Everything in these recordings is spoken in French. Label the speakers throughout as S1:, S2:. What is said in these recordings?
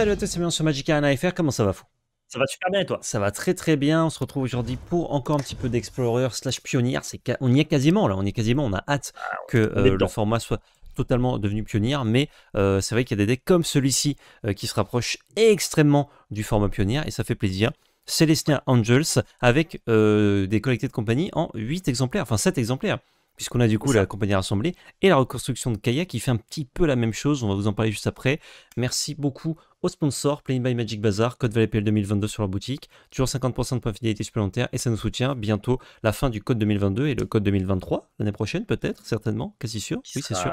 S1: salut à tous, c'est sur Magic Arena FR, comment ça va fou ça va super bien et toi Ça va très très bien, on se retrouve aujourd'hui pour encore un petit peu d'Explorer slash Pionnier, on y est quasiment là, on y est quasiment, on a hâte ah, que euh, le format soit totalement devenu pionnier, mais euh, c'est vrai qu'il y a des decks comme celui-ci euh, qui se rapprochent extrêmement du format pionnier et ça fait plaisir. Celestia Angels avec des collectés de compagnie en 8 exemplaires, enfin 7 exemplaires puisqu'on a du coup la compagnie rassemblée et la reconstruction de Kaya qui fait un petit peu la même chose. On va vous en parler juste après. Merci beaucoup aux sponsor Playing by Magic Bazaar, code PL 2022 sur la boutique. Toujours 50% de points fidélité supplémentaires et ça nous soutient. Bientôt la fin du code 2022 et le code 2023 l'année prochaine peut-être, certainement, quasi sûr. Oui, c'est sûr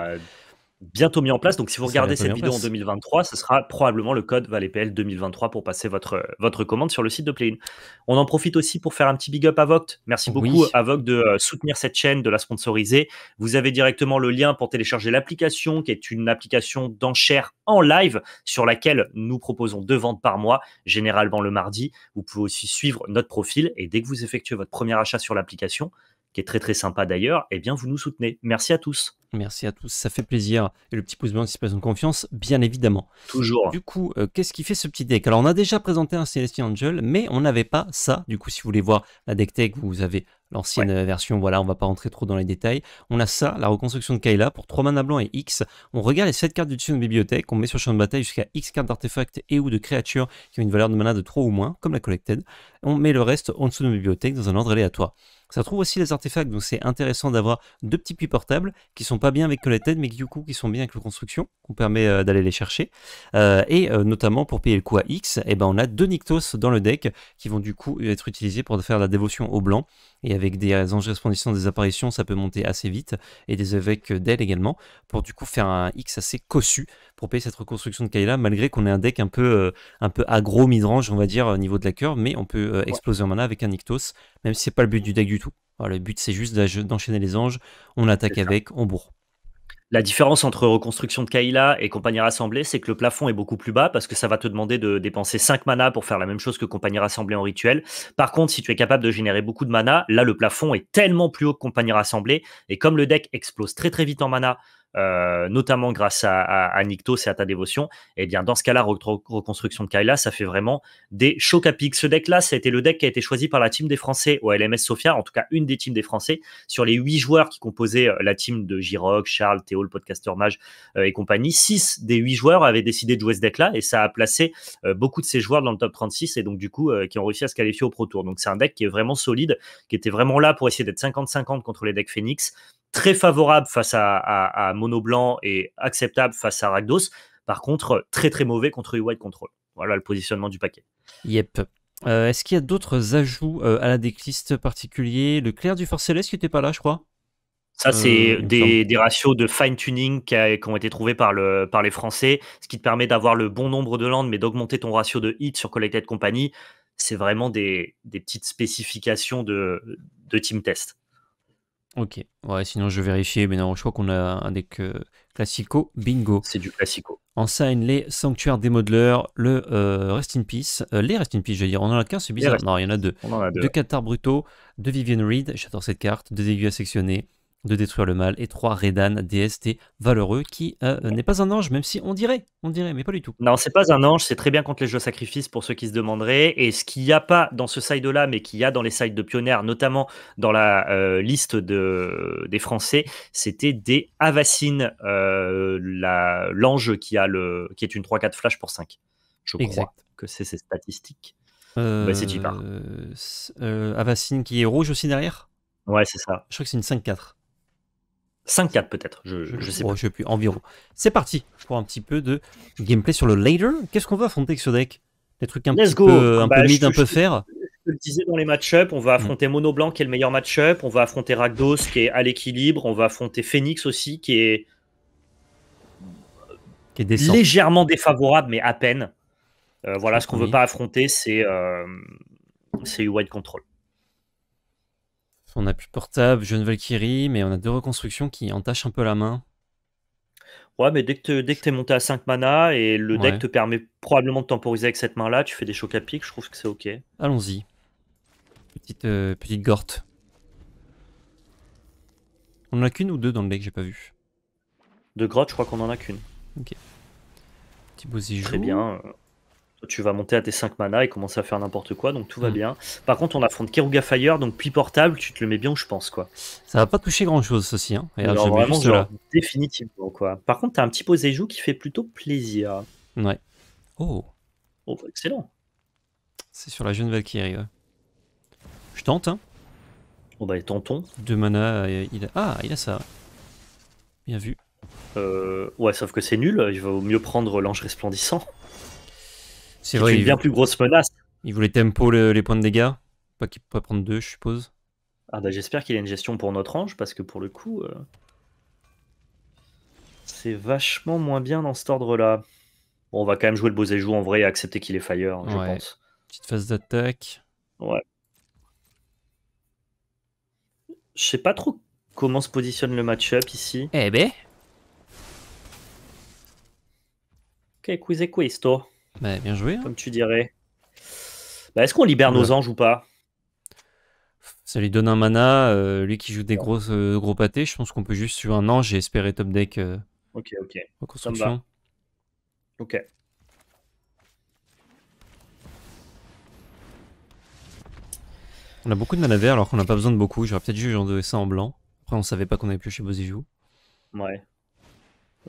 S1: bientôt mis en place. Donc, si vous regardez cette vidéo en, 2023, ce sera probablement le code ValetPL 2023 pour passer votre, votre commande sur le site de Playin. On en profite aussi pour faire un petit big up à Vogt Merci beaucoup à Vogt de euh, soutenir cette chaîne, de la sponsoriser. Vous avez directement le lien pour télécharger l'application, qui est une application d'enchères en live sur laquelle nous proposons deux ventes par mois, généralement le mardi. Vous pouvez aussi suivre notre profil et dès que vous effectuez votre premier achat sur l'application, qui est très très sympa d'ailleurs, et eh bien vous nous soutenez. Merci à tous. Merci à tous, ça fait plaisir. Et le petit pouce bleu ça de confiance, bien évidemment. Toujours. Du coup, euh, qu'est-ce qui fait ce petit deck Alors, on a déjà présenté un Celestial Angel, mais on n'avait pas ça. Du coup, si vous voulez voir la deck tech, vous avez l'ancienne version. Voilà, on va pas rentrer trop dans les détails. On a ça, la reconstruction de Kayla pour 3 manas blancs et X. On regarde les 7 cartes du dessus de bibliothèque, on met sur champ de bataille jusqu'à X cartes d'artefacts et ou de créatures qui ont une valeur de mana de 3 ou moins, comme la Collected. On met le reste en dessous de nos bibliothèques dans un ordre aléatoire. Ça trouve aussi les artefacts, donc c'est intéressant d'avoir deux petits puits portables qui sont pas bien avec Collected, mais qui du coup qui sont bien avec le construction, qu'on permet euh, d'aller les chercher. Euh, et euh, notamment pour payer le coût à X, et eh ben on a deux Nictos dans le deck qui vont du coup être utilisés pour faire la dévotion au blanc et avec des anges resplendissants des apparitions, ça peut monter assez vite, et des évêques d'elle également, pour du coup faire un X assez cossu pour payer cette reconstruction de Kayla, malgré qu'on ait un deck un peu, euh, un peu agro midrange, on va dire, au niveau de la curve, mais on peut euh, exploser en mana avec un Ictos, même si c'est pas le but du deck du tout. le but c'est juste d'enchaîner les anges, on attaque avec, on bourre. La différence entre reconstruction de Kaila et compagnie rassemblée, c'est que le plafond est beaucoup plus bas parce que ça va te demander de dépenser 5 mana pour faire la même chose que compagnie rassemblée en rituel. Par contre, si tu es capable de générer beaucoup de mana, là le plafond est tellement plus haut que compagnie rassemblée et comme le deck explose très très vite en mana euh, notamment grâce à, à, et à ta dévotion, et eh bien dans ce cas-là, reconstruction de Kaila, ça fait vraiment des chocs à pic. Ce deck-là, ça a été le deck qui a été choisi par la team des Français au LMS Sofia, en tout cas une des teams des Français, sur les huit joueurs qui composaient euh, la team de Giroc, Charles, Théo, le podcaster Mage euh, et compagnie. Six des huit joueurs avaient décidé de jouer ce deck-là, et ça a placé beaucoup de ces joueurs dans le top 36, et donc du coup, qui ont réussi à se qualifier au Pro Tour. Donc c'est un deck qui est vraiment solide, qui était vraiment là pour essayer d'être 50-50 contre les decks Phoenix très favorable face à, à, Mono Blanc et acceptable face à ragdos Par contre, très très mauvais contre E-White Control. Voilà le positionnement du paquet. Yep. Euh, est-ce qu'il y a d'autres ajouts euh, à la decklist particulier Le clair du Fort Céleste qui n'était pas là, je crois ça, c'est euh, des, ratios de fine-tuning qui, ont été trouvés par, les Français, ce qui te permet d'avoir le bon nombre de landes, mais d'augmenter ton ratio de hit sur Collected Company. C'est vraiment des, petites spécifications de team test. Ok, ouais, sinon je vérifier, mais non, je crois qu'on a un deck classico bingo. C'est du classico. En signe les sanctuaires des modeleurs, le euh, Rest in Peace, euh, les Rest in Peace, je veux dire, on en a qu'un, c'est bizarre. Non, il y en a deux. On en a deux. Deux Qatar Bruto, deux Vivian Reed, j'adore cette carte, deux aiguilles à sectionner, de détruire le mal, et trois Redan, DST, valeureux, qui euh, n'est pas un ange, même si on dirait, on dirait, mais pas du tout. Non, c'est pas un ange, c'est très bien contre les jeux sacrifices pour ceux qui se demanderaient, et ce qu'il n'y a pas dans ce side-là, mais qu'il y a dans les sides de pionnières, notamment dans la euh, liste de, des Français, c'était des Avacines, euh, l'ange qui, le, qui est une 3-4 flash pour 5. Je crois que c'est ces statistiques. Bah, c'est Avacine qui est rouge aussi derrière Ouais, c'est ça. Je crois que c'est une 5-4. 5-4 peut-être, je, je, sais oh, pas. Je sais plus, environ. C'est parti pour un petit peu de gameplay sur le later. Qu'est-ce qu'on va affronter avec ce deck Des trucs un peu, ah bah, un peu mid, un peu fer je le disais dans les match on va hmm. affronter Mono Blanc qui est le meilleur match-up, on va affronter Ragdos, qui est à l'équilibre, on va affronter Phoenix aussi qui est, qui est légèrement défavorable mais à peine. Euh, voilà, ce qu'on veut pas affronter, c'est euh, c'est White Control. On a plus Portable, Jeune Valkyrie, mais on a deux reconstructions qui entachent un peu la main. Ouais, mais dès que tu es monté à 5 mana et le deck te permet probablement de temporiser avec cette main-là, tu fais des chocs à pic, je trouve que c'est ok. Allons-y. Petite, euh, petite gorte. On en a qu'une ou deux dans le deck, j'ai pas vu. De grotte, je crois qu'on en a qu'une. Ok. Petit Très bien tu vas monter à tes 5 mana et commencer à faire n'importe quoi, donc tout va mm. bien. Par contre, on affronte Keruga Fire, donc puis portable, tu te le mets bien je pense, quoi. Ça va pas toucher grand chose, ceci. Hein. Alors, vraiment, définitivement, quoi. Par contre, t'as un petit posé-joue qui fait plutôt plaisir. Ouais. Oh. oh. excellent. C'est sur la jeune Valkyrie, Je tente, hein. Bon, bah, tentons. Deux mana, euh, il a... ah, il a ça. Bien vu. Euh, ouais, sauf que c'est nul, il vaut mieux prendre l'ange resplendissant. C'est vrai. une bien plus grosse menace. Il voulait tempo les points de dégâts. Pas qu'il peut prendre deux, je suppose. Ah bah j'espère qu'il a une gestion pour notre ange, parce que pour le coup, euh, c'est vachement moins bien dans cet ordre-là. Bon, on va quand même jouer le beau joue en vrai et accepter qu'il est fire, je pense. Petite phase d'attaque. Ouais. Je sais pas trop comment se positionne le match-up ici. Eh ben. Che quiz, questo? Bah, bien joué. Hein. Comme tu dirais. Bah, est-ce qu'on libère nos anges ou pas Ça lui donne un mana. Euh, lui qui joue des gros, euh, gros pâtés, je pense qu'on peut juste jouer un ange et espérer top deck. Euh, ok, ok. Reconstruction. Ok. On a beaucoup de mana vert alors qu'on n'a pas besoin de beaucoup. J'aurais peut-être juste genre de ça en blanc. Après, on savait pas qu'on avait pioché Bozijou. Ouais.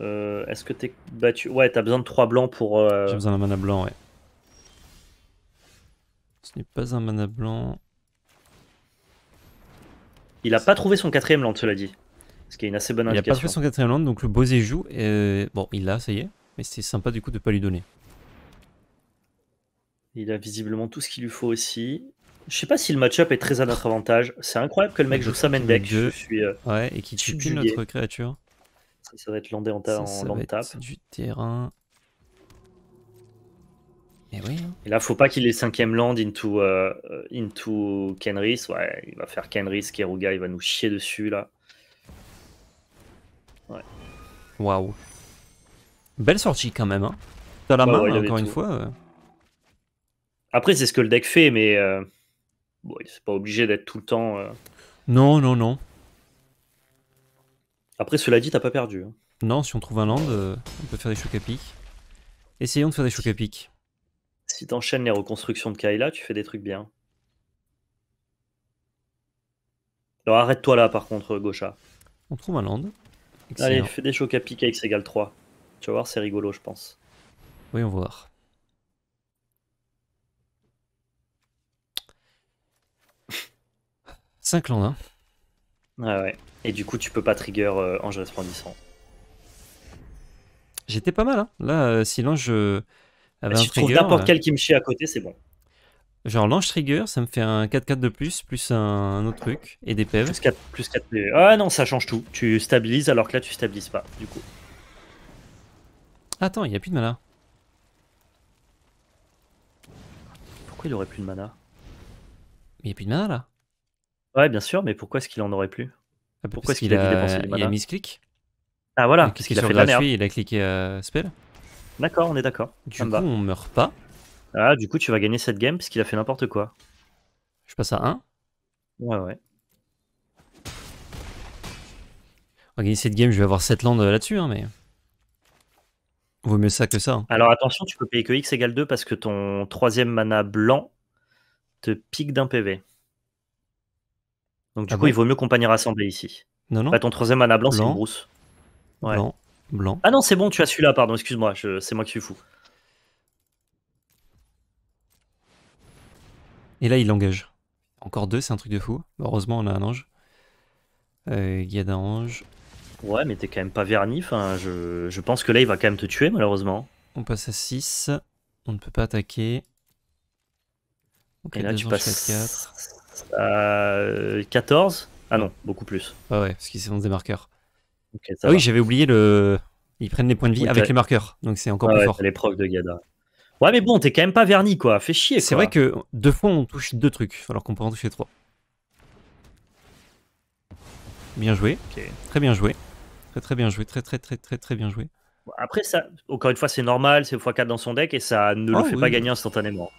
S1: Euh, est-ce que t'es battu Ouais, t'as besoin de 3 blancs pour. Euh... J'ai besoin d'un mana blanc, ouais. Ce n'est pas un mana blanc. Il a pas trouvé son quatrième land, cela dit. Ce qui est une assez bonne indication. Il a pas trouvé son quatrième land, donc le Bosé joue. Bon, il l'a, ça y est. Mais c'est sympa du coup de pas lui donner. Il a visiblement tout ce qu'il lui faut aussi. Je sais pas si le match-up est très à notre avantage. C'est incroyable que le mec joue main Deck. Je suis, euh, ouais, et qui tue notre créature. Ça, va être landé en, ta, du terrain. Et, oui, hein. Et là, faut pas qu'il ait cinquième land into, euh, euh, into Kenris. Ouais, il va faire Kenris, Keruga, il va nous chier dessus là. Ouais. Waouh. Belle sortie quand même. Hein. la bah main, encore une fois. Euh. Après, c'est ce que le deck fait, mais bon, c'est pas obligé d'être tout le temps. Non, non, non. Après, cela dit, t'as pas perdu. Hein. Non, si on trouve un land, euh, on peut faire des chocs à pic. Essayons de faire des chocs à pic. Si t'enchaînes les reconstructions de Kaila, tu fais des trucs bien. Alors arrête-toi là, par contre, Gaucha. On trouve un land. Allez, fais des chocs à pic X égale 3. Tu vas voir, c'est rigolo, je pense. Voyons voir. 5 land, hein. Ah ouais, ouais. Et du coup, tu peux pas trigger euh, Ange Resplendissant. J'étais pas mal, hein. Là, euh, si l'ange euh, avait bah, un trigger... tu trouves n'importe quel kimchi à côté, c'est bon. Genre l'ange trigger, ça me fait un 4-4 de plus, plus un, autre truc, et des PV. Plus 4, e. Ah non, ça change tout. Tu stabilises alors que là, tu stabilises pas, du coup. Attends, il y a plus de mana. Pourquoi il aurait plus de mana Il n'y a plus de mana, là Ouais, bien sûr, mais pourquoi est-ce qu'il en aurait plus ah, Pourquoi est-ce qu'il a, a mis clic Ah voilà, qu'est-ce qu'il a fait de la Il a cliqué euh, spell D'accord, on est d'accord. Du coup, on meurt pas. Ah, du coup, tu vas gagner cette game parce qu'il a fait n'importe quoi. Je passe à 1 Ouais, ouais. On va gagner cette game, je vais avoir 7 landes euh, là-dessus, hein, mais. Vaut mieux ça que ça. Hein. Alors attention, tu peux payer que x égale 2 parce que ton troisième mana blanc te pique d'un PV. Donc, ah du coup, il vaut mieux compagnie rassemblée ici. Non, non. Bah, ton troisième mana blanc, c'est une brousse. Blanc, blanc. Ah non, c'est bon, tu as celui-là, pardon, excuse-moi, c'est moi qui suis fou. Et là, il l'engage. Encore deux, c'est un truc de fou. Heureusement, on a un ange. Euh, il y a ange. Ouais, mais t'es quand même pas verni. je... pense que là, il va quand même te tuer, malheureusement. On passe à 6. On ne peut pas attaquer. Ok et là, tu passes 4. Euh, 14 Ah non, beaucoup plus. Ah ouais, parce qu'ils sont des marqueurs. Ah oui, j'avais oublié le. Ils prennent les points de vie avec les marqueurs, donc c'est encore ah plus fort. Les procs de Gada. Ouais, mais bon, t'es quand même pas verni, quoi. Fais chier. C'est vrai que deux fois on touche deux trucs, alors qu'on peut en toucher trois. Bien joué. Très bien joué. Très très bien joué. Très très très très très bien joué. Après, ça, encore une fois, c'est normal, c'est x4 dans son deck et ça ne ah le fait pas gagner instantanément.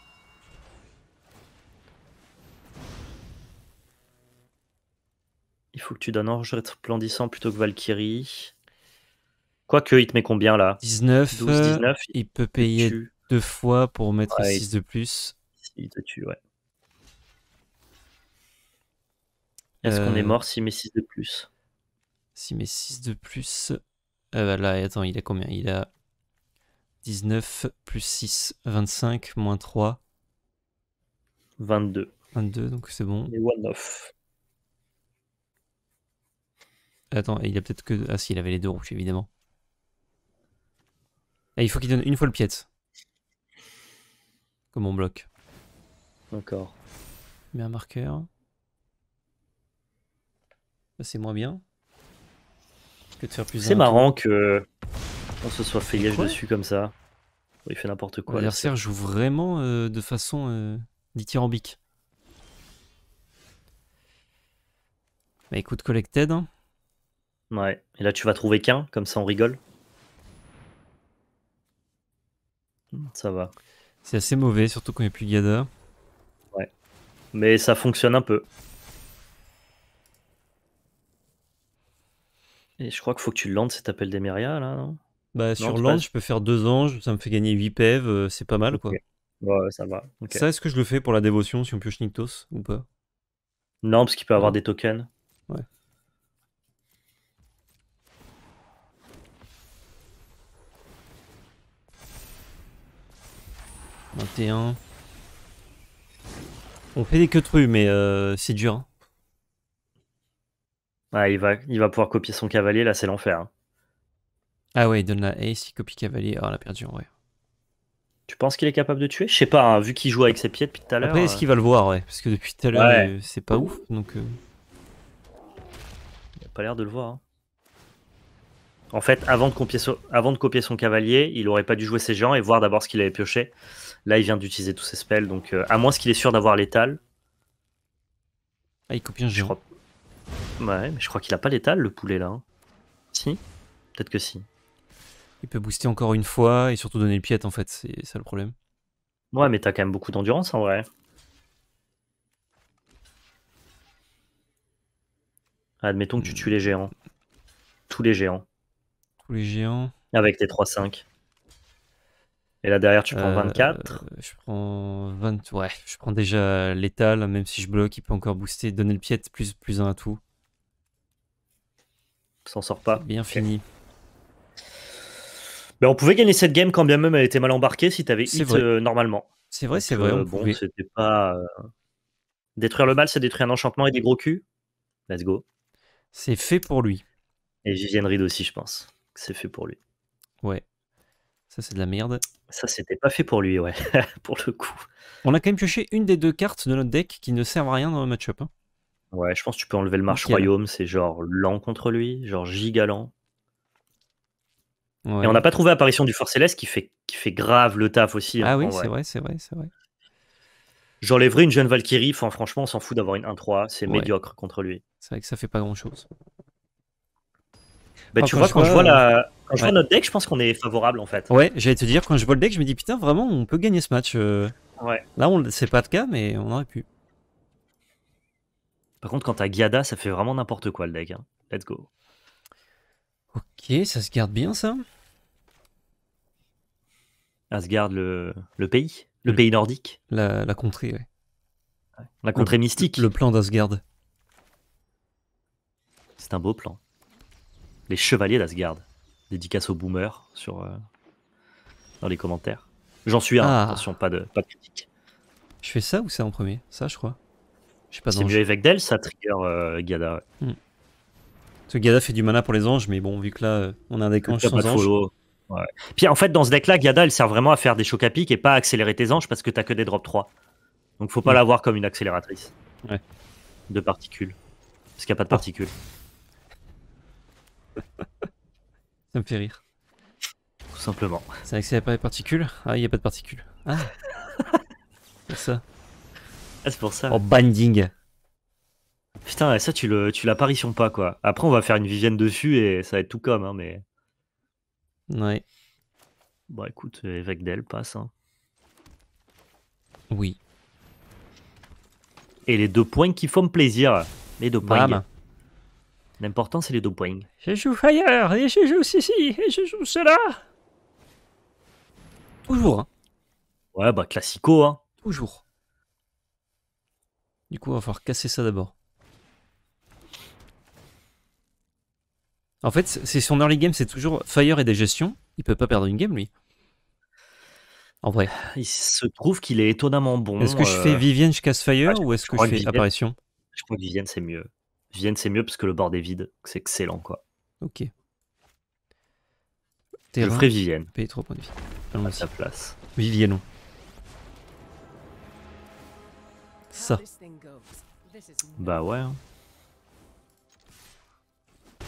S1: Il faut que tu donnes Orge Resplendissant plutôt que Valkyrie. Quoique, il te met combien là 19. 19. Euh, il, peut payer deux fois pour mettre 6 de plus. Il te tue, ouais. Est-ce qu'on est euh, mort s'il met 6 de plus S'il met 6 de plus. Euh, bah là, attends, il a combien Il a 19 plus 6, 25 moins 3. 22. 22, donc c'est bon. Et one off. Attends, il a peut-être que. Ah, si, il avait les deux rouges, évidemment. Ah, il faut qu'il donne une fois le piète Comme on bloque. Encore. Mais un marqueur. C'est moins bien. Que de faire plus. C'est marrant que on se soit fait liège dessus comme ça. Il fait n'importe quoi. L'adversaire joue vraiment euh, de façon euh, dithyrambique. Bah écoute, Collected. Hein. Ouais. Et là, tu vas trouver qu'un, comme ça on rigole. Ça va. C'est assez mauvais, surtout quand il n'y a plus Gada. Ouais. Mais ça fonctionne un peu. Et je crois qu'il faut que tu landes cet appel d'Emeria, là, non Bah, sur land, je peux faire deux anges, ça me fait gagner 8 PEV, euh, c'est pas mal, quoi. Ouais, ça va. Ça, est-ce que je le fais pour la dévotion si on pioche Nictos ou pas Non, parce qu'il peut avoir des tokens. Ouais. 21. On fait des queutrues, mais euh, c'est dur. Ah, il va, il va pouvoir copier son cavalier, là c'est l'enfer. Hein. Ah ouais, il donne la ace, il copie cavalier. oh la perdu en vrai. Tu penses qu'il est capable de tuer Je sais pas, hein, vu qu'il joue avec ses pieds depuis tout à l'heure. Après, est-ce euh. qu'il va le voir, ouais Parce que depuis tout à l'heure, euh, c'est pas ouf, donc. Il a pas l'air de le voir. En fait, avant de, copier son, cavalier, il aurait pas dû jouer ses gens et voir d'abord ce qu'il avait pioché. Là, il vient d'utiliser tous ses spells, donc euh, à moins qu'il est sûr d'avoir l'étal. Ah, il copie un géant. Ouais, mais je crois qu'il a pas l'étal, le poulet, là. Hein. Si Peut-être que si. Il peut booster encore une fois et surtout donner le piète, en fait. C'est ça le problème. Ouais, mais t'as quand même beaucoup d'endurance, en vrai. Admettons que tu tues les géants. Tous les géants les géants. Avec tes 3-5. Et là derrière, tu prends 24. Euh, je prends 20. Ouais, je prends déjà l'étal, même si je bloque, il peut encore booster, donner le pied plus plus un à tout. S'en sort pas. Bien fini. mais ben, on pouvait gagner cette game quand bien même elle était mal embarquée si t'avais avais hit euh, normalement. C'est vrai, c'est vrai. On euh, bon, c'était pas. Détruire le mal, c'est détruire un enchantement et des gros culs. Let's go. C'est fait pour lui. Et Vivienne Reed aussi, je pense. C'est fait pour lui. Ouais. Ça, c'est de la merde. Ça, c'était pas fait pour lui, ouais, pour le coup. On a quand même pioché une des deux cartes de notre deck qui ne servent à rien dans le match-up. Hein. Ouais, je pense que tu peux enlever le marche royaume, c'est genre lent contre lui, genre giga lent. Et on n'a pas trouvé l'apparition du Fort Céleste qui fait, qui fait grave le taf aussi. Hein, ah oui, c'est vrai, c'est vrai, c'est vrai. J'enlèverai une jeune Valkyrie, enfin, franchement, on s'en fout d'avoir une 1-3, c'est médiocre contre lui. C'est vrai que ça fait pas grand chose. Bah, tu vois, quand, je vois, la... Euh, je notre deck, je pense qu'on est favorable en fait. Ouais, j'allais te dire, quand je vois le deck, je me dis putain, vraiment, on peut gagner ce match. Euh. Ouais. Là, on... c'est pas de cas, mais on aurait pu. Par contre, quand t'as Giada, ça fait vraiment n'importe quoi le deck. Hein. Let's go. Ok, ça se garde bien ça. Asgard le, pays, le, pays nordique. La, la contrée, La contrée mystique. Le plan d'Asgard. C'est un beau plan les chevaliers d'Asgard. Dédicace aux boomers sur, euh, dans les commentaires. J'en suis un, ah. attention, pas de, pas de critique. Je fais ça ou c'est en premier Ça, je crois. Je sais pas. C'est mieux avec Del, ça trigger euh, Gada. Hmm. Gada fait du mana pour les anges, mais bon, vu que là, euh, on a un deck ange sans ange. Puis en fait, dans ce deck-là, Gada, elle sert vraiment à faire des chocs à pic et pas à accélérer tes anges parce que t'as que des drops 3. Donc faut pas hmm. l'avoir la voir comme une accélératrice. Ouais. De particules. Parce qu'il n'y a pas de ah. particules. Ça me fait rire. Tout simplement. C'est vrai que pas les particules Ah, il n'y a pas de particules. Ah C'est ça. Ah, c'est pour ça. En banding. Putain, ça, tu le, tu l'apparition pas, quoi. Après, on va faire une Vivienne dessus et ça va être tout comme, hein, mais. Ouais. Bon, écoute, évêque d'elle passe. Hein. Oui. Et les deux points qui font plaisir. Les deux L'important, c'est les deux points. Je joue Fire, et je joue ceci, et je joue cela. Toujours, hein. Ouais, bah, classico, hein. Toujours. Du coup, on va falloir casser ça d'abord. En fait, c'est son early game, c'est toujours Fire et dégestion. Il peut pas perdre une game, lui. En vrai. Il se trouve qu'il est étonnamment bon. Est-ce que je fais euh, Vivienne, je casse Fire, ah, ou est-ce que je fais Apparition Je crois que Vivienne, c'est mieux. Vienne, c'est mieux parce que le bord est vide. C'est excellent, quoi. Ok. Terrain, je ferai Vivienne. Paye 3 de vie. à sa place. Vivienne. Ça. Bah ouais. Hein.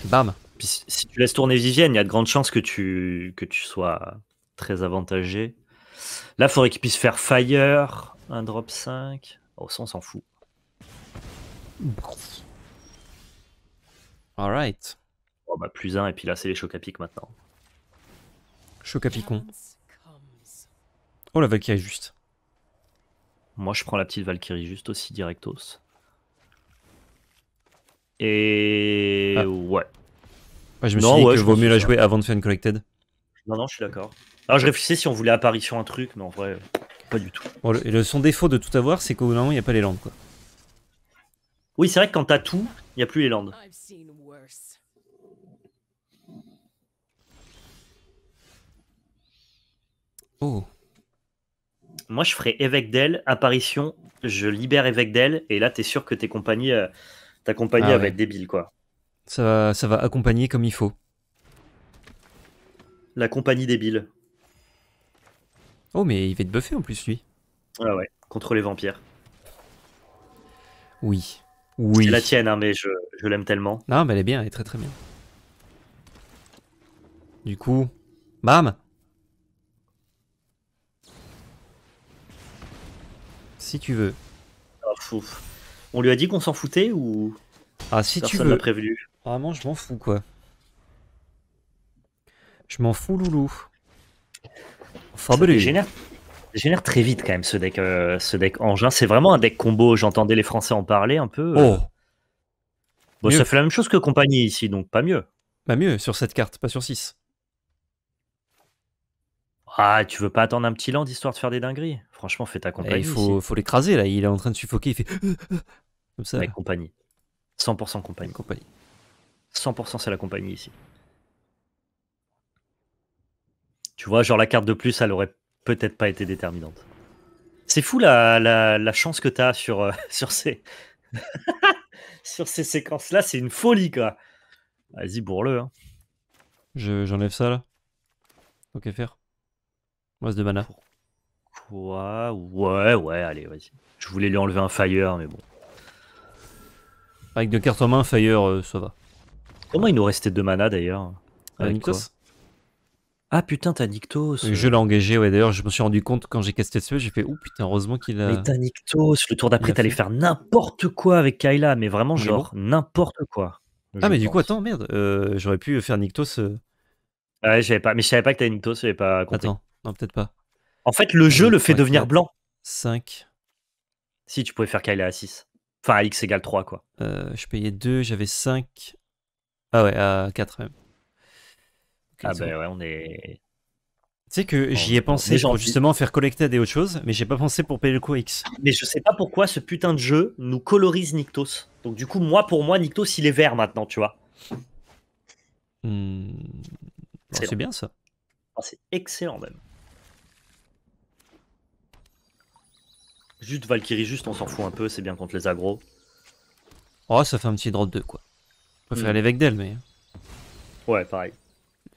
S1: Bam. si tu laisses tourner Vivienne, il y a de grandes chances que tu, que tu sois très avantagé. Là, il faudrait qu'il puisse faire Fire, un drop 5. Oh, ça, on s'en fout. Alright. Oh, bah plus un, et puis là, c'est les Chocapic maintenant. Chocapicon Oh, la Valkyrie juste. Moi, je prends la petite Valkyrie juste aussi, directos. Et. Ah. Ouais. Ah, je me suis dit je vaut mieux la jouer avant de faire une collected. Non, non, je suis d'accord. Alors, ah, je réfléchissais si on voulait apparition un truc, mais en vrai, pas du tout. le, son défaut de tout avoir, c'est qu'au bout d'un moment, il n'y a pas les landes, quoi. Oui, c'est vrai que quand t'as tout, il n'y a plus les landes. Oh. Moi, je ferai évêque d'elle, apparition, je libère évêque d'elle, et là, t'es sûr que tes compagnies, euh, ta compagnie ah va être débile, quoi. Ça va, ça va accompagner comme il faut. La compagnie débile. Oh, mais il va être buffer en plus, lui. Ah ouais, contre les vampires. Oui. Oui. la tienne, hein, mais je, je l'aime tellement. Non, mais elle est bien, elle est très très bien. Du coup, bam si tu veux. Ah, On lui a dit qu'on s'en foutait ou. Ah, si tu veux. prévenu. Vraiment, je m'en fous, quoi. Je m'en fous, loulou. Enfin, Ça Génère très vite, quand même, ce deck, euh, ce deck engin. C'est vraiment un deck combo. J'entendais les Français en parler un peu. Euh. Oh. Bon, ça fait la même chose que compagnie ici, donc pas mieux. Pas mieux, sur cette carte, pas sur 6. Ah, tu veux pas attendre un petit land histoire de faire des dingueries Franchement, fais ta compagnie. Eh, il faut, l'écraser là, il est en train de suffoquer, il fait euh, euh, euh, comme ça. compagnie. 100% compagnie. compagnie. 100% c'est la compagnie ici. Tu vois, genre la carte de plus, elle aurait peut-être pas été déterminante. C'est fou la, chance que tu as sur, ces, sur ces séquences-là, c'est une folie quoi. Vas-y, bourre-le. Hein. J'enlève ça là. ok faire. Moi, de mana. Ouais, ouais, ouais, allez, vas-y. Je voulais lui enlever un Fire, mais bon. Avec deux cartes en main, Fire, euh, ça va. Comment il nous restait deux mana d'ailleurs Ah putain, t'as Nictos Je l'ai engagé, ouais, d'ailleurs, je me suis rendu compte quand j'ai casté dessus, j'ai fait, oh putain, heureusement qu'il a. Mais t'as Nictos le tour d'après, t'allais faire n'importe quoi avec Kyla mais vraiment, genre, n'importe quoi. Ah, mais du coup, attends, merde, euh, j'aurais pu faire Nictos euh. j'avais pas, mais je savais pas que t'avais Nictos j'avais pas compris. Attends, non, peut-être pas. En fait, le jeu le fait devenir blanc. 5. Si, tu pouvais faire Kyle à 6. Enfin, à x égale 3, quoi. Euh, je payais 2, j'avais 5. Ah ouais, à 4 même. ah bah ouais, on est... Tu sais que j'y ai pensé genre justement faire collecter des autres choses mais j'ai pas pensé pour payer le coup X. Mais je sais pas pourquoi ce putain de jeu nous colorise Nictos. Donc du coup, moi, pour moi, Nictos, il est vert maintenant, tu vois. Hmm. C'est bien ça. Ah, c'est excellent même. Juste Valkyrie, juste on s'en fout un peu, c'est bien contre les agros. Oh, ça fait un petit drop de quoi. On préfère mm. l'évêque d'elle, mais. Ouais, pareil.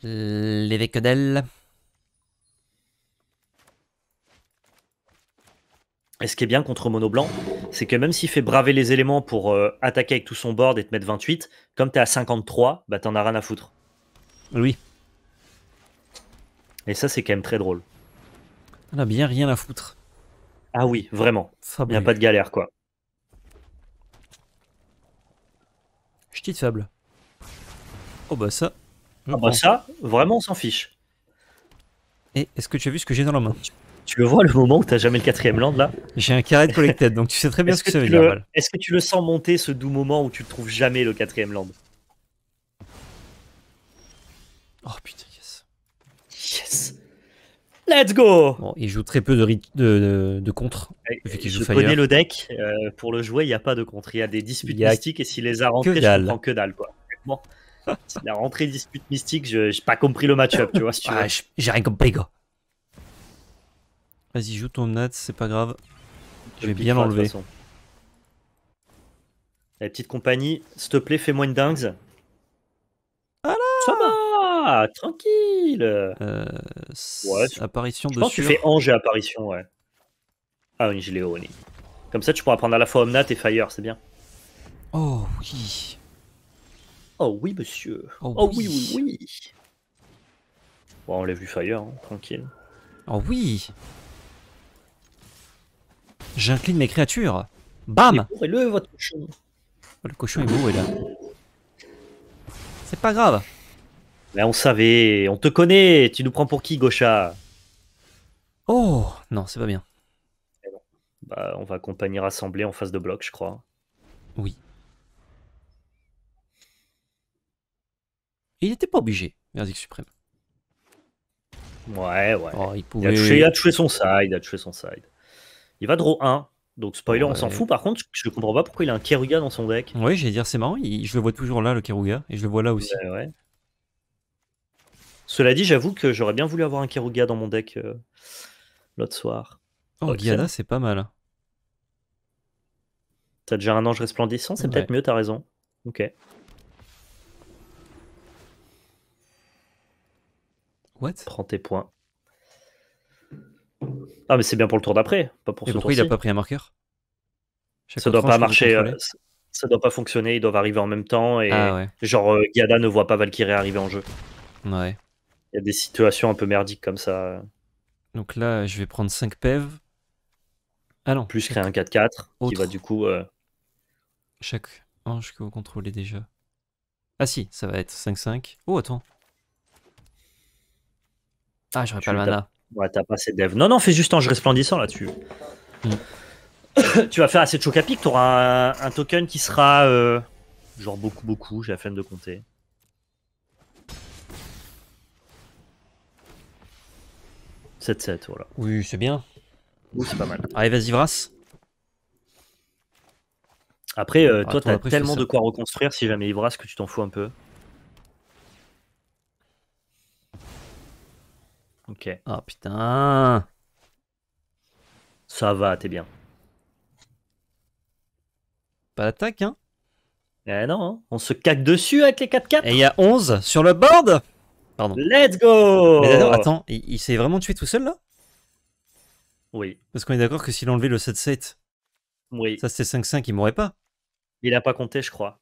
S1: L'évêque d'elle. Et ce qui est bien contre Mono Blanc, c'est que même s'il fait braver les éléments pour euh, attaquer avec tout son board et te mettre 28, comme t'es à 53, bah t'en as rien à foutre. Oui. Et ça, c'est quand même très drôle. On a bien rien à foutre. Ah oui, vraiment. Il n'y a pas de galère, quoi. Je de fable. Oh bah ça. Ah bah ça, vraiment, on s'en fiche. Et est-ce que tu as vu ce que j'ai dans la main tu le vois le moment où t'as jamais le quatrième land là J'ai un carré de collected, donc tu sais très bien ce que, ça veut dire. Est-ce que tu le sens monter ce doux moment où tu ne trouves jamais le quatrième land Oh putain, yes. Yes Let's go Il joue très peu de, de, contre. Vu je connais le deck. Euh, pour le jouer, il n'y a pas de contre. Il y a des disputes mystiques et s'il les a rentrées, je prends que dalle. Quoi. Bon. la rentrée dispute mystique, je n'ai pas compris le match-up. Tu vois, ah, J'ai rien compris, Vas-y, joue ton Nats, c'est pas grave. Je vais bien l'enlever. La petite compagnie, s'il te plaît, fais-moi une dingue. Ah, tranquille euh, ouais, Apparition je de pense que tu fais Ange et Apparition, ouais. Ah oui, je l'ai au Comme ça, tu pourras prendre à la fois Omnat et Fire, c'est bien. Oh oui. Oh oui, monsieur. Oh, oh oui. oui, oui, Bon, on lève du Fire, hein, tranquille. Oh oui J'incline mes créatures. Bam le cochon. est beau, il est là. C'est pas grave. Mais on savait, on te connaît, tu nous prends pour qui, Gaucha Oh Non, c'est pas bien. Eh ben, bah, on va accompagner rassembler en face de bloc, je crois. Oui. Il n'était pas obligé, verdict suprême. Ouais, ouais. Oh, il, a touché son side, il a touché son side. Il va draw 1, donc spoiler, on s'en fout. Par contre, je comprends pas pourquoi il a un Keruga dans son deck. Oui, j'allais dire, c'est marrant, je le vois toujours là, le Keruga, et je le vois là aussi. Cela dit, j'avoue que j'aurais bien voulu avoir un Keruga dans mon deck euh, l'autre soir. Oh, Guiana, c'est pas mal. T'as déjà un ange resplendissant, c'est peut-être mieux, t'as raison. Ok. What Prends tes points. Ah, mais c'est bien pour le tour d'après, pas pour Et pourquoi il a pas pris un marqueur Ça doit pas marcher euh, ça doit pas fonctionner, ils doivent arriver en même temps et ah, genre Yada euh, ne voit pas Valkyrie arriver en jeu. Ouais. Il y a des situations un peu merdiques comme ça. Donc là, je vais prendre 5 PEV. Ah non. Plus créer un 4-4 qui va du coup. Euh, Chaque ange que vous contrôlez déjà. Ah si, ça va être 5-5. Oh attends. Ah, j'aurais pas le mana. Ouais, t'as pas assez dev. Non, non, fais juste ange resplendissant là-dessus. Mm. tu vas faire assez de pic t'auras un, un, token qui sera. Euh, genre beaucoup, beaucoup, j'ai la flemme de compter. 7-7, voilà. Oui, c'est bien. Oui, c'est pas mal. Allez, vas-y, Vras. Après, euh, ah, toi, t'as tellement de quoi reconstruire si jamais Ivras que tu t'en fous un peu. Ok. Ah oh, putain. Ça va, t'es bien. Pas d'attaque, hein Eh non, hein. on se caque dessus avec les 4-4. Et il y a 11 sur le board Let's go attends, il, s'est vraiment tué tout seul là Oui. Parce qu'on est d'accord que s'il enlevait le 7-7, ça c'était 5-5, il mourrait pas. Il a pas compté, je crois.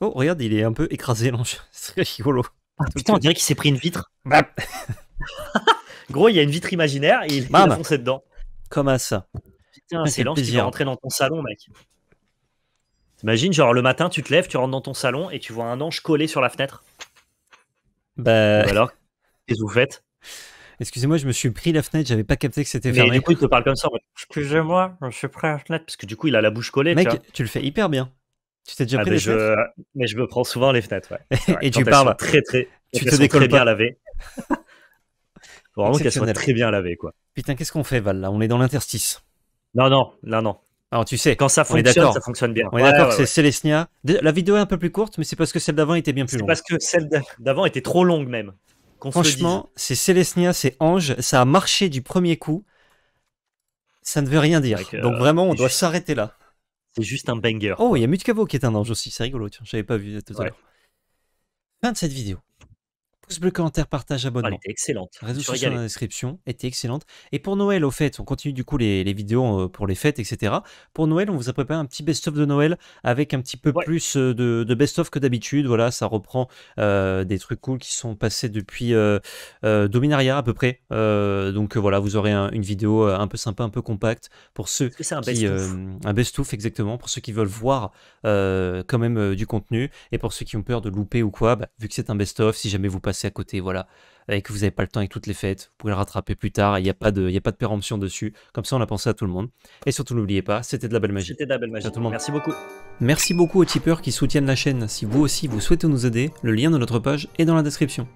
S1: Oh, regarde, il est un peu écrasé l'ange. C'est rigolo. Ah, putain, on dirait qu'il s'est pris une vitre. Bah. Gros, il y a une vitre imaginaire et il, est foncé dedans. Comme à ça.
S2: Putain, c'est l'ange qui va rentrer
S1: dans ton salon, mec. T'imagines, genre le matin, tu te lèves, tu rentres dans ton salon et tu vois un ange collé sur la fenêtre. Bah... alors, qu'est-ce que vous faites Excusez-moi, je me suis pris la fenêtre, j'avais pas capté que c'était fermé. Mais du coup, il parle comme ça. Excusez-moi, je suis pris la fenêtre. Parce que du coup, il a la bouche collée. Mec, tu, le fais hyper bien. Tu t'es déjà ah, pris fenêtres Mais je me prends souvent les fenêtres, ouais. et tu parles. Bah, très, très, tu te décolles bien lavé. vraiment qu'elles soient très bien lavées, quoi. Putain, qu'est-ce qu'on fait, Val, là On est dans l'interstice. Non, non, non, non. Alors tu sais, quand ça fonctionne, ça fonctionne bien. On est d'accord c'est Celestia. La vidéo est un peu plus courte, mais c'est parce que celle d'avant était bien plus longue. C'est parce que celle d'avant était trop longue même. Franchement, c'est Celestia, c'est Ange, ça a marché du premier coup. Ça ne veut rien dire. Donc, euh, vraiment, on doit s'arrêter là. C'est juste un banger. Oh, il y a Mutkavo qui est un ange aussi, c'est rigolo, tiens, j'avais pas vu tout à l'heure. Fin de cette vidéo. Pouce bleu, commentaire, partage, abonnement. Ah, elle était excellente. Réseau social dans la description, était excellente. Et pour Noël, au fait, on continue du coup les, vidéos euh, pour les fêtes, etc. Pour Noël, on vous a préparé un petit best-of de Noël avec un petit peu plus euh, de, best-of que d'habitude. Voilà, ça reprend euh, des trucs cool qui sont passés depuis Dominaria à peu près. donc voilà, vous aurez une vidéo un peu sympa, un peu compacte pour ceux qui. Un best-of exactement, pour ceux qui veulent voir quand même du contenu. Et pour ceux qui ont peur de louper ou quoi, bah, vu que c'est un best-of, si jamais vous passez à côté, voilà, et que vous n'avez pas le temps avec toutes les fêtes, vous pouvez le rattraper plus tard, il n'y a, pas de, y a pas de péremption dessus. Comme ça, on a pensé à tout le monde. Et surtout, n'oubliez pas, c'était de la belle magie. C'était de la belle magie. À Merci beaucoup. Merci beaucoup aux tipeurs qui soutiennent la chaîne. Si vous aussi, vous souhaitez nous aider, le lien de notre page est dans la description.